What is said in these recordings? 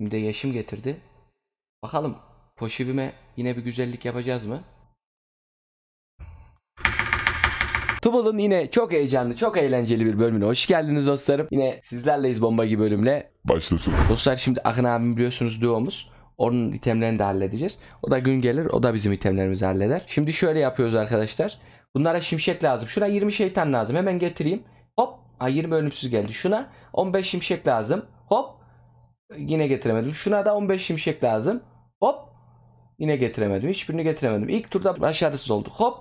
Şimdi de yeşim getirdi. Bakalım poşivime yine bir güzellik yapacağız mı? Tubal'ın yine çok heyecanlı, çok eğlenceli bir bölümüne hoş geldiniz dostlarım. Yine sizlerleyiz bomba gibi bölümle. Başlasın. Dostlar şimdi Akın abim biliyorsunuz duomuz. Onun itemlerini de halledeceğiz. O da gün gelir, o da bizim itemlerimizi halleder. Şimdi şöyle yapıyoruz arkadaşlar. Bunlara şimşek lazım. Şuna 20 şeytan lazım. Hemen getireyim. Hop. Ha 20 ölümsüz geldi. Şuna 15 şimşek lazım. Hop. Yine getiremedim. Şuna da 15 şimşek lazım. Hop. Yine getiremedim. Hiçbirini getiremedim. İlk turda başarısız olduk. Hop.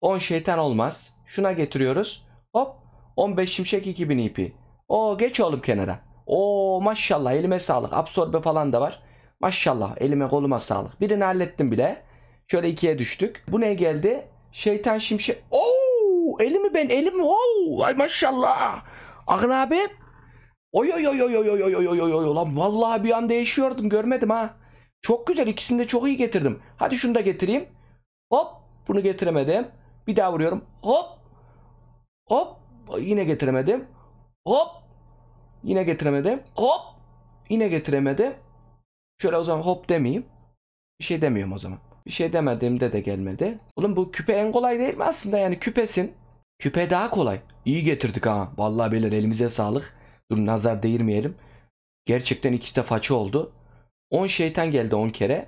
10 şeytan olmaz. Şuna getiriyoruz. Hop. 15 şimşek 2000 ipi. O geç oğlum kenara. O maşallah elime sağlık. Absorbe falan da var. Maşallah elime koluma sağlık. Birini hallettim bile. Şöyle ikiye düştük. Bu ne geldi? Şeytan şimşek. Oo elimi ben elimi. Oo ay maşallah. Akın abi Oy oy oy oy oy oy oy oy oy oy lan vallahi bir an değişiyordum görmedim ha. Çok güzel ikisini de çok iyi getirdim. Hadi şunu da getireyim. Hop bunu getiremedim. Bir daha vuruyorum. Hop. Hop yine getiremedim. Hop. Yine getiremedim. Hop. Yine getiremedim. Şöyle o zaman hop demeyeyim. Bir şey demiyorum o zaman. Bir şey demediğimde de gelmedi. Oğlum bu küpe en kolay değil mi aslında yani küpesin. Küpe daha kolay. İyi getirdik ha. Vallahi beyler elimize sağlık. Dur nazar değirmeyelim. Gerçekten ikisi de façı oldu. 10 şeytan geldi 10 kere.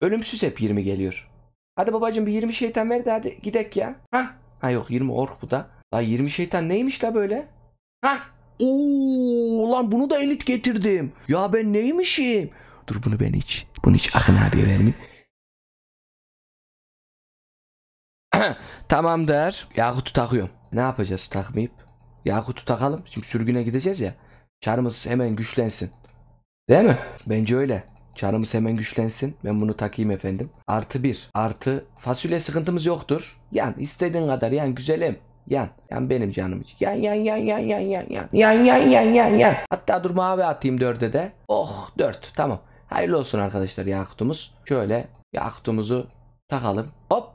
Ölümsüz hep 20 geliyor. Hadi babacım bir 20 şeytan ver de hadi gidek ya. Hah. Ha yok 20 ork bu da. La 20 şeytan neymiş la böyle? Ha? Oo lan bunu da elit getirdim. Ya ben neymişim? Dur bunu ben hiç. Bunu hiç Akın abiye vermeyeyim. Tamamdır. Yakut'u takıyorum. Ne yapacağız takmayıp? Yakut'u takalım. Şimdi sürgüne gideceğiz ya. Çarımız hemen güçlensin. Değil mi? Bence öyle. Çarımız hemen güçlensin. Ben bunu takayım efendim. Artı bir. Artı fasulye sıkıntımız yoktur. Yan istediğin kadar yan güzelim. Yan. Yan benim canım için. Yan yan yan yan yan yan yan. Yan yan yan yan yan. Hatta dur mavi atayım dörde de. Oh dört. Tamam. Hayırlı olsun arkadaşlar yakutumuz. Şöyle yakutumuzu takalım. Hop.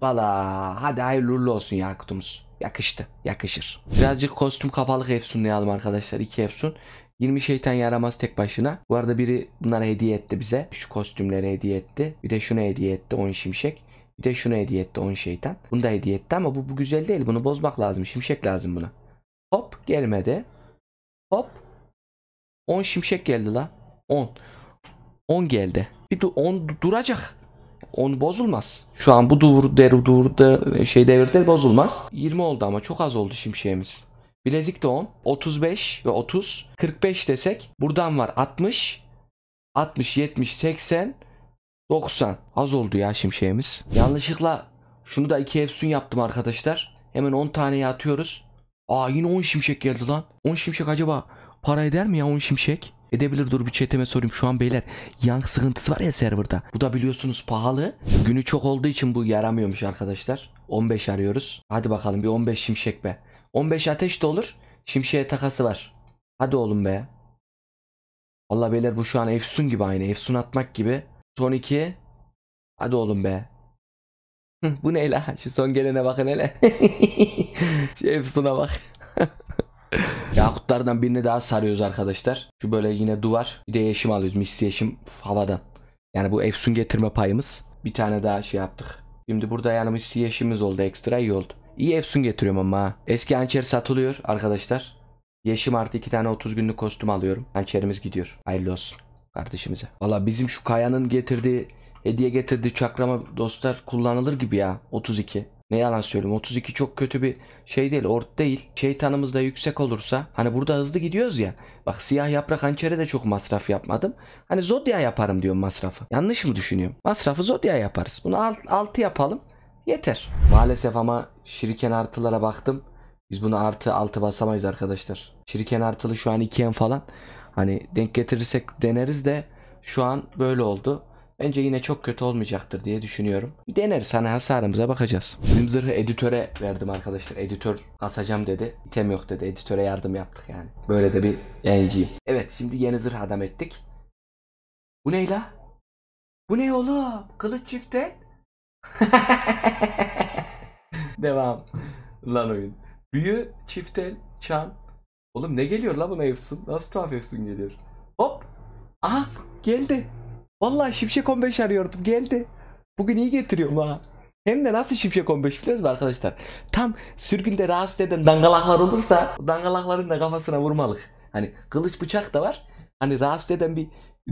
Valla hadi hayırlı olsun yakutumuz. Yakıştı. Yakışır. Birazcık kostüm kapalı kafalık efsunlayalım arkadaşlar. 2 efsun. 20 şeytan yaramaz tek başına. Bu arada biri bunları hediye etti bize. Şu kostümleri hediye etti. Bir de şunu hediye etti 10 şimşek. Bir de şunu hediye etti 10 şeytan. Bunu da hediye etti ama bu, bu güzel değil. Bunu bozmak lazım. Şimşek lazım buna. Hop gelmedi. Hop. 10 şimşek geldi la. 10. 10 geldi. Bir de 10 duracak. 10 bozulmaz. Şu an bu dur, der, dur, şey devirde bozulmaz. 20 oldu ama çok az oldu şimşeğimiz. Bilezik de 10. 35 ve 30. 45 desek buradan var 60. 60, 70, 80, 90. Az oldu ya şimşeğimiz. Yanlışlıkla şunu da 2 efsun yaptım arkadaşlar. Hemen 10 taneyi atıyoruz. Aa yine 10 şimşek geldi lan. 10 şimşek acaba para eder mi ya 10 şimşek? edebilir. Dur bir chatime sorayım. Şu an beyler yang sıkıntısı var ya serverda. Bu da biliyorsunuz pahalı. Günü çok olduğu için bu yaramıyormuş arkadaşlar. 15 arıyoruz. Hadi bakalım bir 15 şimşek be. 15 ateş de olur. Şimşeğe takası var. Hadi oğlum be. Allah beyler bu şu an Efsun gibi aynı. Efsun atmak gibi. Son 2. Hadi oğlum be. bu ne la? Şu son gelene bakın hele. Şu Efsun'a bak. Yakutlardan birini daha sarıyoruz arkadaşlar. Şu böyle yine duvar. Bir de yeşim alıyoruz. Misli yeşim havadan. Yani bu efsun getirme payımız. Bir tane daha şey yaptık. Şimdi burada yani misli yeşimiz oldu. Ekstra iyi oldu. İyi efsun getiriyorum ama Eski hançer satılıyor arkadaşlar. Yeşim artı iki tane 30 günlük kostüm alıyorum. Hançerimiz gidiyor. Hayırlı olsun kardeşimize. Valla bizim şu Kaya'nın getirdiği hediye getirdiği çakrama dostlar kullanılır gibi ya. 32. Ne yalan söyleyeyim 32 çok kötü bir şey değil ort değil. Şeytanımız da yüksek olursa hani burada hızlı gidiyoruz ya. Bak siyah yaprak hançere de çok masraf yapmadım. Hani zodya yaparım diyorum masrafı. Yanlış mı düşünüyorum? Masrafı zodya yaparız. Bunu 6 alt, yapalım. Yeter. Maalesef ama şiriken artılara baktım. Biz bunu artı altı basamayız arkadaşlar. Şiriken artılı şu an 2 en falan. Hani denk getirirsek deneriz de şu an böyle oldu. Bence yine çok kötü olmayacaktır diye düşünüyorum. Bir deneriz hani hasarımıza bakacağız. Bizim zırhı editöre verdim arkadaşlar. Editör kasacağım dedi. İtem yok dedi. Editöre yardım yaptık yani. Böyle de bir yayıncıyım. Evet şimdi yeni zırh adam ettik. Bu ne la? Bu ne oğlum? Kılıç çifte? Devam. Lan oyun. Büyü, çiftel, çan. Oğlum ne geliyor la bu Efsun? Nasıl tuhaf Efsun geliyor? Hop. Aha geldi. Vallahi Şimşek 15 arıyordum geldi. Bugün iyi getiriyorum ha. Hem de nasıl şimşek 15 biliyoruz mu arkadaşlar? Tam sürgünde rahatsız eden dangalaklar olursa dangalakların da kafasına vurmalık. Hani kılıç bıçak da var. Hani rahatsız eden bir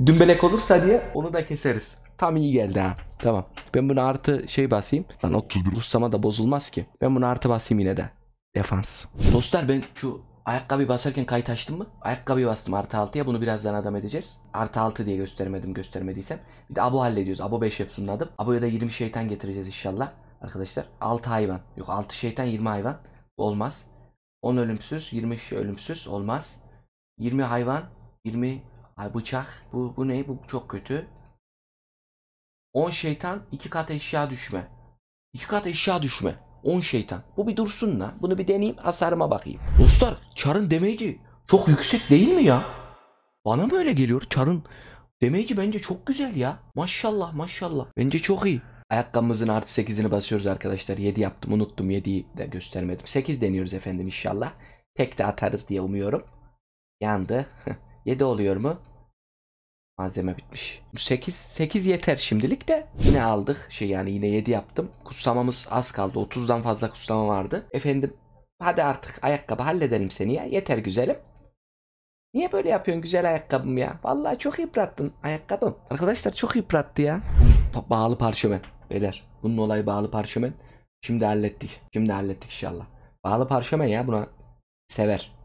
dümbelek olursa diye onu da keseriz. Tam iyi geldi ha. Tamam. Ben bunu artı şey basayım. Lan 31 ruhsama da bozulmaz ki. Ben bunu artı basayım yine de. Defans. Dostlar ben şu Ayakkabı basarken kayıt açtım mı? Ayakkabı bastım artı 6'ya bunu birazdan adam edeceğiz. Artı 6 diye göstermedim göstermediysem. Bir de abo hallediyoruz. Abo 5 efsunun adım. Abo'ya da 20 şeytan getireceğiz inşallah. Arkadaşlar 6 hayvan. Yok 6 şeytan 20 hayvan. Olmaz. 10 ölümsüz 20 ölümsüz olmaz. 20 hayvan 20 bıçak. Bu, bu ne? Bu çok kötü. 10 şeytan 2 kat eşya düşme. 2 kat eşya düşme. 10 şeytan. Bu bir dursun la. Bunu bir deneyeyim hasarıma bakayım. Dostlar çarın demeyici çok yüksek değil mi ya? Bana mı öyle geliyor çarın? Demeyici bence çok güzel ya. Maşallah maşallah. Bence çok iyi. Ayakkabımızın artı 8'ini basıyoruz arkadaşlar. 7 yaptım unuttum 7'yi de göstermedim. 8 deniyoruz efendim inşallah. Tek de atarız diye umuyorum. Yandı. 7 oluyor mu? Malzeme bitmiş. 8 8 yeter şimdilik de. Yine aldık. Şey yani yine 7 yaptım. Kutsamamız az kaldı. 30'dan fazla kutsama vardı. Efendim hadi artık ayakkabı halledelim seni ya. Yeter güzelim. Niye böyle yapıyorsun güzel ayakkabım ya? Vallahi çok yıprattın ayakkabım. Arkadaşlar çok yıprattı ya. Pa bağlı parşömen. Beyler bunun olayı bağlı parşömen. Şimdi hallettik. Şimdi hallettik inşallah. Bağlı parşömen ya buna sever.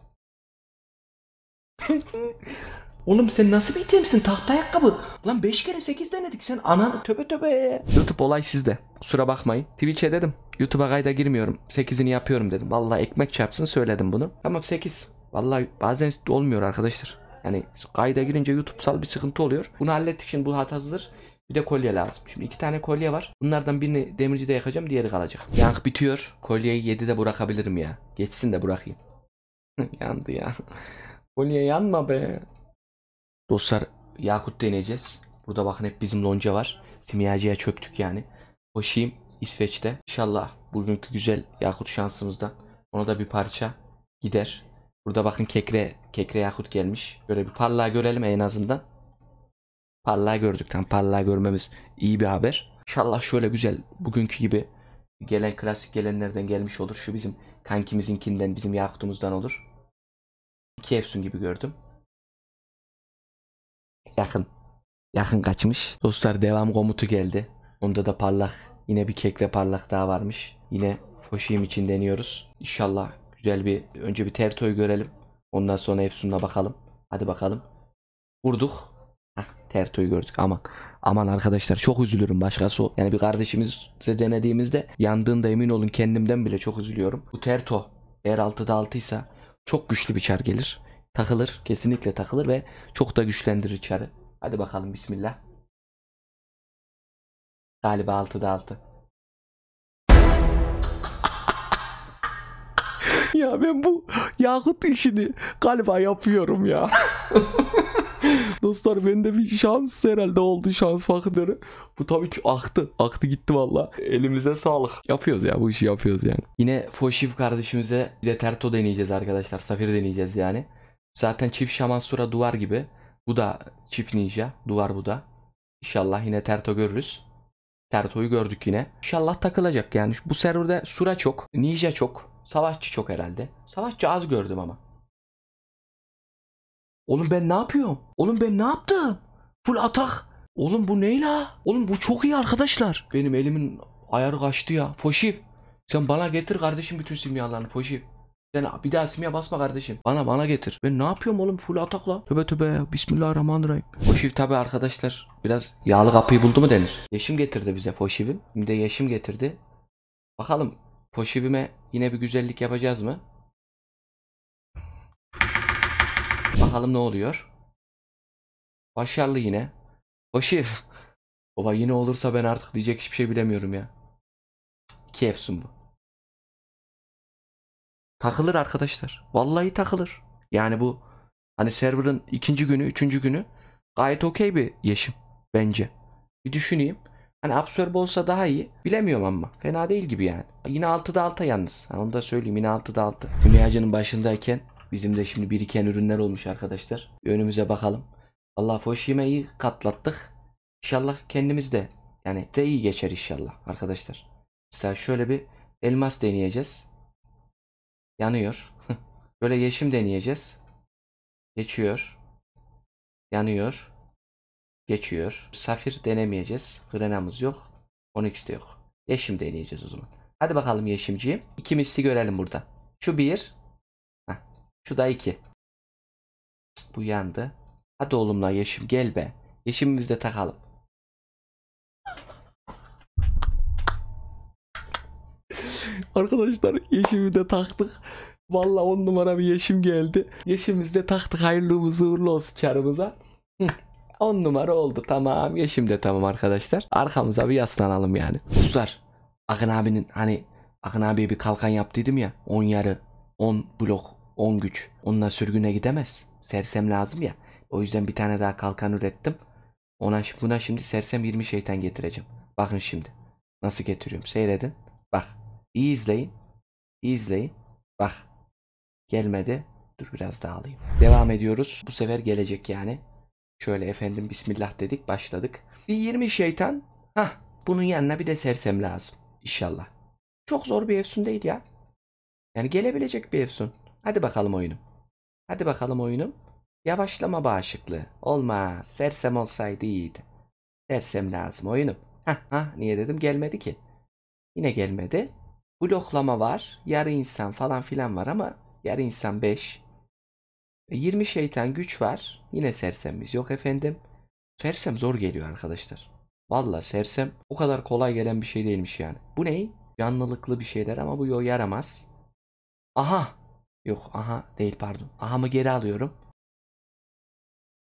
Oğlum sen nasıl bir itemsin? Tahta ayakkabı. Lan 5 kere 8 denedik sen ana Töbe töbe. YouTube olay sizde. Kusura bakmayın. Twitch'e dedim. YouTube'a kayda girmiyorum. 8'ini yapıyorum dedim. Vallahi ekmek çarpsın söyledim bunu. Tamam 8. Vallahi bazen olmuyor arkadaşlar. Yani kayda girince YouTube'sal bir sıkıntı oluyor. Bunu hallettik şimdi bu hatasıdır. Bir de kolye lazım. Şimdi iki tane kolye var. Bunlardan birini demircide yakacağım diğeri kalacak. Yank bitiyor. Kolyeyi 7'de bırakabilirim ya. Geçsin de bırakayım. Yandı ya. Kolye yanma be. Dostlar Yakut deneyeceğiz. Burada bakın hep bizim lonca var. Simyacıya çöktük yani. Hoşim İsveç'te. İnşallah bugünkü güzel Yakut şansımızdan ona da bir parça gider. Burada bakın kekre kekre Yakut gelmiş. Böyle bir parlağı görelim en azından. Parlağı gördük. Tam parlağı görmemiz iyi bir haber. İnşallah şöyle güzel bugünkü gibi gelen klasik gelenlerden gelmiş olur. Şu bizim kankimizinkinden bizim Yakut'umuzdan olur. İki Efsun gibi gördüm. Yakın. Yakın kaçmış. Dostlar devam komutu geldi. Onda da parlak. Yine bir kekre parlak daha varmış. Yine foşiyim için deniyoruz. İnşallah güzel bir önce bir tertoy görelim. Ondan sonra Efsun'la bakalım. Hadi bakalım. Vurduk. Heh, tertoy gördük aman. Aman arkadaşlar çok üzülürüm başkası o. Yani bir kardeşimizle denediğimizde yandığında emin olun kendimden bile çok üzülüyorum. Bu Terto eğer 6'da 6 ise çok güçlü bir çar gelir takılır. Kesinlikle takılır ve çok da güçlendirir çarı. Hadi bakalım bismillah. Galiba 6'da 6. ya ben bu yakıt işini galiba yapıyorum ya. Dostlar bende bir şans herhalde oldu şans faktörü. Bu tabii ki aktı. Aktı gitti valla. Elimize sağlık. Yapıyoruz ya bu işi yapıyoruz yani. Yine Foşif kardeşimize bir de Terto deneyeceğiz arkadaşlar. Safir deneyeceğiz yani. Zaten çift şaman şamansura duvar gibi. Bu da çift ninja. Duvar bu da. İnşallah yine Terto görürüz. Terto'yu gördük yine. İnşallah takılacak yani. Bu serverde Sura çok. Ninja çok. Savaşçı çok herhalde. Savaşçı az gördüm ama. Oğlum ben ne yapıyorum? Oğlum ben ne yaptım? Full atak. Oğlum bu ne la? Oğlum bu çok iyi arkadaşlar. Benim elimin ayarı kaçtı ya. Foşif. Sen bana getir kardeşim bütün simyalarını Foşif. Sen bir daha simya basma kardeşim. Bana bana getir. Ben ne yapıyorum oğlum full atakla. Töbe töbe bismillahirrahmanirrahim. Foşiv tabi arkadaşlar biraz yağlı kapıyı buldu mu denir. Yeşim getirdi bize Foşiv'im. Şimdi de Yeşim getirdi. Bakalım Foşiv'ime yine bir güzellik yapacağız mı? Bakalım ne oluyor. Başarılı yine. Foşiv. Baba yine olursa ben artık diyecek hiçbir şey bilemiyorum ya. İki efsun bu. Takılır arkadaşlar. Vallahi takılır. Yani bu hani server'ın ikinci günü, üçüncü günü gayet okey bir yeşim bence. Bir düşüneyim. Hani absorbe olsa daha iyi. Bilemiyorum ama. Fena değil gibi yani. Yine 6'da 6'a yalnız. Yani onu da söyleyeyim. Yine 6'da 6. Dünyacının başındayken bizim de şimdi biriken ürünler olmuş arkadaşlar. Bir önümüze bakalım. Allah hoş yemeği katlattık. İnşallah kendimiz de yani de iyi geçer inşallah arkadaşlar. Mesela şöyle bir elmas deneyeceğiz. Yanıyor. Böyle yeşim deneyeceğiz. Geçiyor. Yanıyor. Geçiyor. Safir denemeyeceğiz. Grenamız yok. Onyx de yok. Yeşim deneyeceğiz o zaman. Hadi bakalım yeşimciğim. İki misli görelim burada. Şu bir. Heh. Şu da iki. Bu yandı. Hadi oğlumla yeşim gel be. Yeşimimizi de takalım. Arkadaşlar yeşimi de taktık. Valla on numara bir yeşim geldi. Yeşimimizi de taktık. Hayırlımız uğurlu olsun karımıza. 10 numara oldu tamam. Yeşim de tamam arkadaşlar. Arkamıza bir yaslanalım yani. Dostlar Akın abinin hani Akın abiye bir kalkan yaptıydım ya. 10 yarı, 10 blok, 10 güç. Onunla sürgüne gidemez. Sersem lazım ya. O yüzden bir tane daha kalkan ürettim. Ona buna şimdi sersem 20 şeytan getireceğim. Bakın şimdi. Nasıl getiriyorum seyredin. Bak. İyi izleyin. İyi izleyin. Bak. Gelmedi. Dur biraz daha alayım. Devam ediyoruz. Bu sefer gelecek yani. Şöyle efendim bismillah dedik başladık. Bir 20 şeytan. Hah bunun yanına bir de sersem lazım. İnşallah. Çok zor bir efsun değil ya. Yani gelebilecek bir efsun. Hadi bakalım oyunum. Hadi bakalım oyunum. Yavaşlama bağışıklığı. olma. Sersem olsaydı iyiydi. Sersem lazım oyunum. Hah hah niye dedim gelmedi ki. Yine gelmedi bloklama var. Yarı insan falan filan var ama yarı insan 5. 20 e, şeytan güç var. Yine sersemiz yok efendim. Sersem zor geliyor arkadaşlar. Valla sersem o kadar kolay gelen bir şey değilmiş yani. Bu ne? Canlılıklı bir şeyler ama bu yok yaramaz. Aha. Yok aha değil pardon. Aha mı geri alıyorum.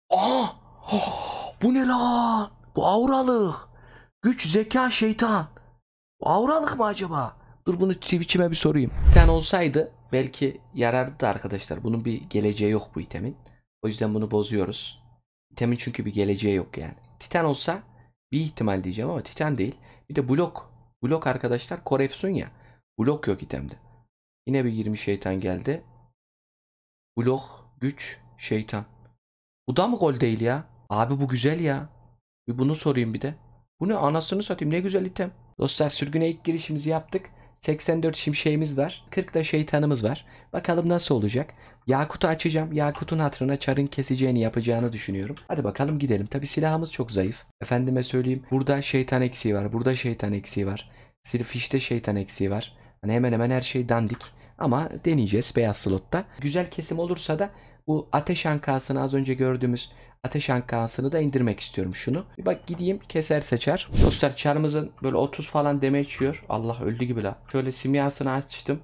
Aha. Oh, bu ne lan? Bu auralık. Güç, zeka, şeytan. Bu auralık mı acaba? Dur bunu Twitch'ime bir sorayım. Bir tane olsaydı belki yarardı da arkadaşlar. Bunun bir geleceği yok bu itemin. O yüzden bunu bozuyoruz. İtemin çünkü bir geleceği yok yani. Titan olsa bir ihtimal diyeceğim ama Titan değil. Bir de blok. Blok arkadaşlar Core Efsun ya. Blok yok itemde. Yine bir 20 şeytan geldi. Blok, güç, şeytan. Bu da mı gol değil ya? Abi bu güzel ya. Bir bunu sorayım bir de. Bu ne anasını satayım ne güzel item. Dostlar sürgüne ilk girişimizi yaptık. 84 şimşeğimiz var. 40 da şeytanımız var. Bakalım nasıl olacak. Yakut'u açacağım. Yakut'un hatırına çarın keseceğini yapacağını düşünüyorum. Hadi bakalım gidelim. Tabi silahımız çok zayıf. Efendime söyleyeyim. Burada şeytan eksiği var. Burada şeytan eksiği var. Sirfiş'te şeytan eksiği var. Hani hemen hemen her şey dandik. Ama deneyeceğiz beyaz slotta. Güzel kesim olursa da bu ateş ankasını az önce gördüğümüz ateş hankasını da indirmek istiyorum şunu. Bir bak gideyim keser seçer. Dostlar çarımızın böyle 30 falan deme içiyor. Allah öldü gibi la. Şöyle simyasını açtım.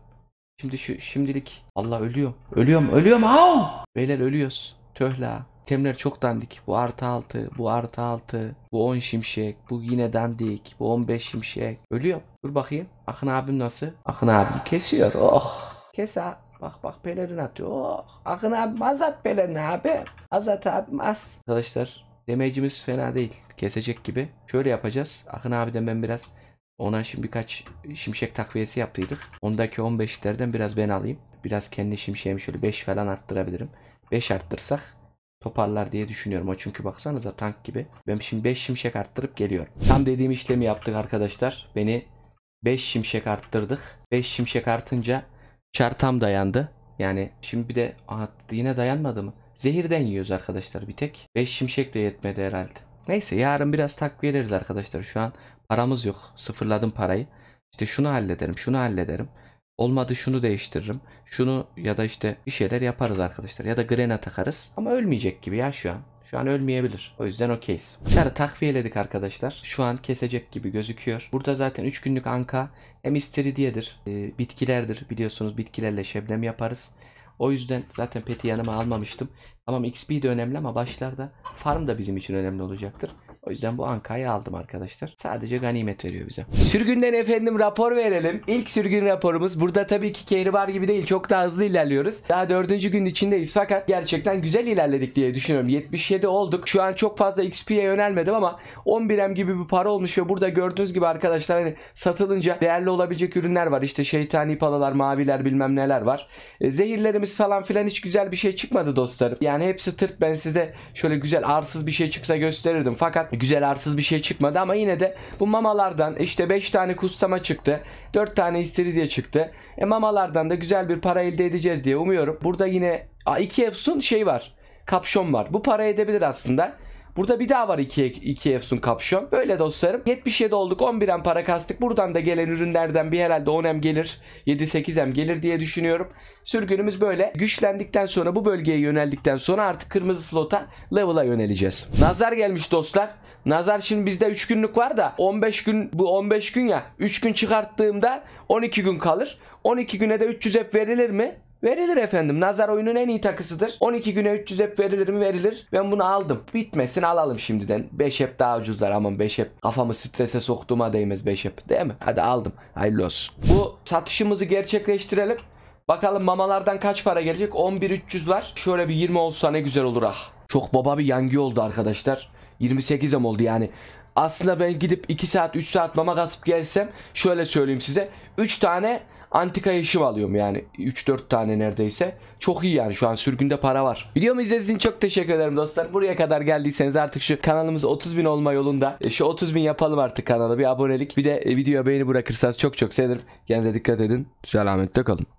Şimdi şu şimdilik Allah ölüyorum. Ölüyorum ölüyorum ha. Beyler ölüyoruz. Töhla. Temler çok dandik. Bu artı altı, bu artı altı, bu 10 şimşek, bu yine dandik, bu 15 şimşek. Ölüyorum. Dur bakayım. Akın abim nasıl? Akın abim kesiyor. Oh. Kes ha. Bak bak pelerin atıyor. Oh, Akın abim azat pelerini abi. Azat abi az. Arkadaşlar demecimiz fena değil. Kesecek gibi. Şöyle yapacağız. Akın abiden ben biraz ona şimdi birkaç şimşek takviyesi yaptıydık. Ondaki 15'lerden biraz ben alayım. Biraz kendi şimşeğimi şöyle 5 falan arttırabilirim. 5 arttırsak toparlar diye düşünüyorum. O çünkü baksanıza tank gibi. Ben şimdi 5 şimşek arttırıp geliyorum. Tam dediğim işlemi yaptık arkadaşlar. Beni 5 şimşek arttırdık. 5 şimşek artınca Çar tam dayandı. Yani şimdi bir de aha, yine dayanmadı mı? Zehirden yiyoruz arkadaşlar bir tek. ve şimşek de yetmedi herhalde. Neyse yarın biraz takviye ederiz arkadaşlar. Şu an paramız yok. Sıfırladım parayı. İşte şunu hallederim, şunu hallederim. Olmadı şunu değiştiririm. Şunu ya da işte bir şeyler yaparız arkadaşlar. Ya da grena takarız. Ama ölmeyecek gibi ya şu an. Şu an ölmeyebilir. O yüzden o case. Bunları takviyeledik arkadaşlar. Şu an kesecek gibi gözüküyor. Burada zaten 3 günlük anka hem istiridyedir, e, ee, bitkilerdir. Biliyorsunuz bitkilerle şebnem yaparız. O yüzden zaten peti yanıma almamıştım. Tamam XP de önemli ama başlarda farm da bizim için önemli olacaktır. O yüzden bu Anka'yı aldım arkadaşlar. Sadece ganimet veriyor bize. Sürgünden efendim rapor verelim. İlk sürgün raporumuz. Burada tabii ki Kehri var gibi değil. Çok daha hızlı ilerliyoruz. Daha dördüncü gün içindeyiz. Fakat gerçekten güzel ilerledik diye düşünüyorum. 77 olduk. Şu an çok fazla XP'ye yönelmedim ama 11M gibi bir para olmuş ve burada gördüğünüz gibi arkadaşlar hani satılınca değerli olabilecek ürünler var. İşte şeytani palalar, maviler bilmem neler var. E, zehirlerimiz falan filan hiç güzel bir şey çıkmadı dostlarım. Yani hepsi tırt ben size şöyle güzel arsız bir şey çıksa gösterirdim. Fakat güzel arsız bir şey çıkmadı ama yine de bu mamalardan işte 5 tane kutsama çıktı. 4 tane istiridye çıktı. E mamalardan da güzel bir para elde edeceğiz diye umuyorum. Burada yine A2 Efsun şey var kapşon var. Bu para edebilir aslında. Burada bir daha var 2, 2 Efsun kapşon. Böyle dostlarım. 77 olduk 11 m para kastık. Buradan da gelen ürünlerden bir herhalde 10 m gelir. 7-8 m gelir diye düşünüyorum. Sürgünümüz böyle. Güçlendikten sonra bu bölgeye yöneldikten sonra artık kırmızı slota level'a yöneleceğiz. Nazar gelmiş dostlar. Nazar şimdi bizde 3 günlük var da 15 gün bu 15 gün ya 3 gün çıkarttığımda 12 gün kalır. 12 güne de 300 hep verilir mi? Verilir efendim. Nazar oyunun en iyi takısıdır. 12 güne 300 hep verilir mi verilir. Ben bunu aldım. Bitmesin alalım şimdiden. 5 hep daha ucuzlar aman 5 hep. Kafamı strese soktuğuma değmez 5 hep. Değil mi? Hadi aldım. Hayırlı olsun. Bu satışımızı gerçekleştirelim. Bakalım mamalardan kaç para gelecek? 11 300 var. Şöyle bir 20 olsa ne güzel olur ah. Çok baba bir yangi oldu arkadaşlar. 28 am oldu yani. Aslında ben gidip 2 saat 3 saat mama kasıp gelsem şöyle söyleyeyim size. 3 tane antika eşim alıyorum yani 3-4 tane neredeyse. Çok iyi yani şu an sürgünde para var. Videomu izlediğiniz için çok teşekkür ederim dostlar. Buraya kadar geldiyseniz artık şu kanalımız 30 bin olma yolunda. E, şu 30 bin yapalım artık kanala bir abonelik. Bir de e, videoya beğeni bırakırsanız çok çok sevinirim. Kendinize dikkat edin. selametle kalın.